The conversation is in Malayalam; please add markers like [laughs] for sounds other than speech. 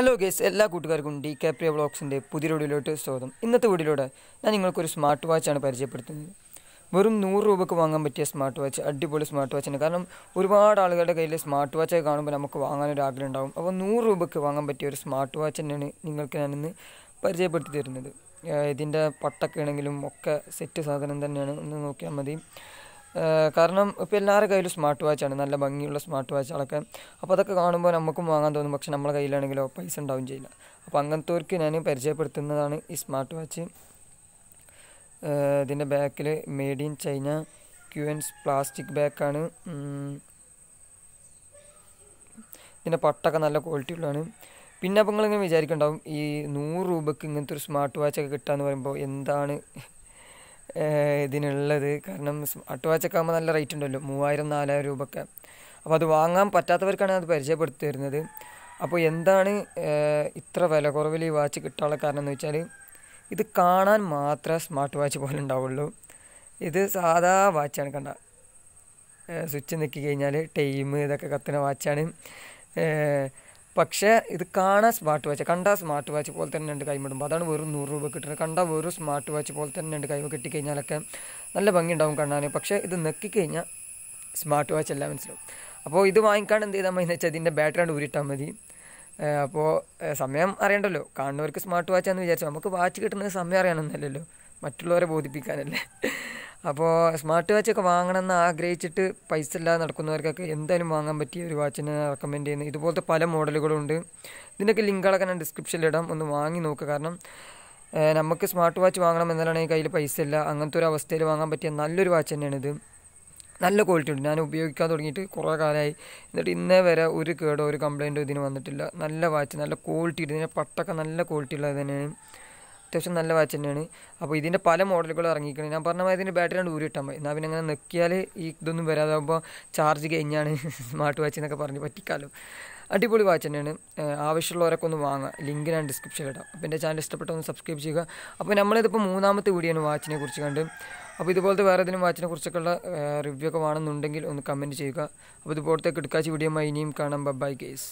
ഹലോ ഗേസ് എല്ലാ കൂട്ടുകാർക്കും ഡി കാപ്രിയ ബ്ലോക്സിൻ്റെ പുതിയ വീഡിയോയിലോട്ട് സ്വാഗതം ഇന്നത്തെ വീഡിയോയിലൂടെ ഞാൻ നിങ്ങൾക്കൊരു സ്മാർട്ട് വാച്ചാണ് പരിചയപ്പെടുത്തുന്നത് വെറും നൂറ് രൂപയ്ക്ക് വാങ്ങാൻ പറ്റിയ സ്മാർട്ട് വാച്ച് അടിപൊളി സ്മാർട്ട് വാച്ചാണ് കാരണം ഒരുപാട് ആളുകളുടെ കയ്യിൽ സ്മാർട്ട് വാച്ചൊക്കെ കാണുമ്പോൾ നമുക്ക് വാങ്ങാനൊരു ആഗ്രഹം ഉണ്ടാകും അപ്പോൾ നൂറ് രൂപയ്ക്ക് വാങ്ങാൻ പറ്റിയ ഒരു സ്മാർട്ട് വാച്ച് തന്നെയാണ് നിങ്ങൾക്ക് ഞാനിന്ന് പരിചയപ്പെടുത്തി തരുന്നത് ഇതിൻ്റെ പട്ടൊക്കെ ആണെങ്കിലും ഒക്കെ സെറ്റ് സാധനം തന്നെയാണ് ഒന്ന് നോക്കിയാൽ മതി കാരണം ഇപ്പം എല്ലാവരുടെ കയ്യിലും സ്മാർട്ട് വാച്ചാണ് നല്ല ഭംഗിയുള്ള സ്മാർട്ട് വാച്ചുകളൊക്കെ അപ്പോൾ അതൊക്കെ കാണുമ്പോൾ നമുക്കും വാങ്ങാൻ തോന്നും പക്ഷെ നമ്മളെ കയ്യിലാണെങ്കിലോ പൈസ ഉണ്ടാവും ചെയ്യില്ല അപ്പോൾ അങ്ങനത്തവർക്ക് ഞാൻ പരിചയപ്പെടുത്തുന്നതാണ് ഈ സ്മാർട്ട് വാച്ച് ഇതിൻ്റെ ബാക്കിൽ മെയ്ഡ് ഇൻ ചൈന ക്യു എൻസ് പ്ലാസ്റ്റിക് ബാക്കാണ് ഇതിൻ്റെ പട്ടൊക്കെ നല്ല ക്വാളിറ്റി ഉള്ളതാണ് പിന്നെ അപ്പോൾ നിങ്ങളിങ്ങനെ വിചാരിക്കുന്നുണ്ടാവും ഈ നൂറ് രൂപയ്ക്ക് ഇങ്ങനത്തെ ഒരു സ്മാർട്ട് വാച്ചൊക്കെ കിട്ടുക എന്ന് പറയുമ്പോൾ എന്താണ് ഇതിനുള്ളത് കാരണം സ്മാർട്ട് വാച്ചൊക്കെ ആകുമ്പോൾ നല്ല റേറ്റ് ഉണ്ടല്ലോ മൂവായിരം നാലായിരം രൂപയൊക്കെ അപ്പോൾ അത് വാങ്ങാൻ പറ്റാത്തവർക്കാണ് അത് പരിചയപ്പെടുത്തി തരുന്നത് അപ്പോൾ എന്താണ് ഇത്ര വില കുറവിൽ ഈ വാച്ച് കിട്ടാനുള്ള കാരണം എന്ന് വെച്ചാൽ ഇത് കാണാൻ മാത്രമേ സ്മാർട്ട് വാച്ച് പോലെ ഉണ്ടാവുള്ളൂ ഇത് സാധാ വാച്ചാണ് കണ്ട സ്വിച്ച് നിൽക്കി കഴിഞ്ഞാൽ ടൈം ഇതൊക്കെ കത്തുന്ന വാച്ചാണ് പക്ഷേ ഇത് കാണാൻ സ്മാർട്ട് വാച്ച് കണ്ടാൽ സ്മാർട്ട് വാച്ച് പോലെ തന്നെ ഉണ്ട് കൈമിടുമ്പോൾ അതാണ് വെറും നൂറ് രൂപ കിട്ടുന്നത് കണ്ടാൽ വെറും സ്മാർട്ട് വാച്ച് പോലെ തന്നെ ഉണ്ട് കൈമ കിട്ടിക്കഴിഞ്ഞാലൊക്കെ നല്ല ഭംഗിയുണ്ടാവും കാണാൻ പക്ഷേ ഇത് നെക്കിക്കഴിഞ്ഞാൽ സ്മാർട്ട് വാച്ച് എല്ലാം മനസ്സിലാവും അപ്പോൾ ഇത് വാങ്ങിക്കാൻ എന്ത് ചെയ്താൽ മതി എന്ന് വെച്ചാൽ ഇതിൻ്റെ ബാറ്ററി കൊണ്ട് ഊരിട്ടാൽ മതി അപ്പോൾ സമയം അറിയണ്ടല്ലോ കാണുന്നവർക്ക് സ്മാർട്ട് വാച്ചാണെന്ന് വിചാരിച്ചു നമുക്ക് വാച്ച് കിട്ടുന്നത് സമയം അറിയാനൊന്നുമല്ലല്ലോ മറ്റുള്ളവരെ ബോധിപ്പിക്കാനല്ലേ അപ്പോൾ സ്മാർട്ട് വാച്ചൊക്കെ വാങ്ങണമെന്ന് ആഗ്രഹിച്ചിട്ട് പൈസ ഇല്ലാതെ നടക്കുന്നവർക്കൊക്കെ എന്തായാലും വാങ്ങാൻ പറ്റിയ ഒരു വാച്ചിനെ റെക്കമെൻഡ് ചെയ്യുന്നത് ഇതുപോലത്തെ പല മോഡലുകളുണ്ട് ഇതിൻ്റെയൊക്കെ ലിങ്കുകളൊക്കെ ഞാൻ ഡിസ്ക്രിപ്ഷനിൽ ഇടാം ഒന്ന് വാങ്ങി നോക്കുക കാരണം നമുക്ക് സ്മാർട്ട് വാച്ച് വാങ്ങണം എന്നാലാണ് ഈ കയ്യിൽ പൈസ ഇല്ല അങ്ങനത്തെ ഒരു അവസ്ഥയിൽ വാങ്ങാൻ പറ്റിയ നല്ലൊരു വാച്ച് തന്നെയാണിത് നല്ല ക്വാളിറ്റി ഉണ്ട് ഞാൻ ഉപയോഗിക്കാൻ തുടങ്ങിയിട്ട് കുറേ കാലമായി എന്നിട്ട് ഇന്നേ വരെ ഒരു കേടോ ഒരു കംപ്ലയിൻറ്റോ ഇതിന് വന്നിട്ടില്ല നല്ല വാച്ച് നല്ല ക്വാളിറ്റി ഇതിൻ്റെ പട്ടൊക്കെ നല്ല ക്വാളിറ്റി ഉള്ളത് തന്നെയാണ് അത്യാവശ്യം നല്ല വാച്ച് തന്നെയാണ് അപ്പോൾ ഇതിൻ്റെ പല മോഡലുകൾ ഇറങ്ങിയിരിക്കണം ഞാൻ പറഞ്ഞ ഇതിൻ്റെ ബാറ്ററി കൊണ്ട് ഊരിട്ടാൽ മതി എന്നാൽ പിന്നെ അങ്ങനെ നിൽക്കിയാൽ ഈ ഇതൊന്നും വരാതാകുമ്പോൾ ചാർജ് കഴിഞ്ഞാണ് സ്മാർട്ട് [laughs] വാച്ച് എന്നൊക്കെ പറഞ്ഞ് പറ്റിക്കാലോ അടിപൊളി വാച്ച് തന്നെയാണ് ആവശ്യമുള്ളവരൊക്കെ ഒന്ന് വാങ്ങുക ലിങ്ക് ഞാൻ ഡിസ്ക്രിപ്ഷനിൽ ഇടാം അപ്പോൾ എൻ്റെ ചാനൽ ഇഷ്ടപ്പെട്ട ഒന്ന് സബ്സ്ക്രൈബ് ചെയ്യുക അപ്പോൾ നമ്മളിതിപ്പോൾ മൂന്നാമത്തെ വീഡിയോ ആണ് വാച്ചിനെ കുറിച്ച് കണ്ട് അപ്പോൾ ഇതുപോലത്തെ വേറെ ഏതെങ്കിലും വാച്ചിനെ കുറിച്ചൊക്കെയുള്ള റിവ്യൂ ഒക്കെ വേണമെന്നുണ്ടെങ്കിൽ ഒന്ന് കമൻറ്റ് ചെയ്യുക അപ്പോൾ ഇതുപോലത്തെ കിടക്കാച്ചി വീഡിയോ ഇനിയും കാണാം ബൈ ഗേസ്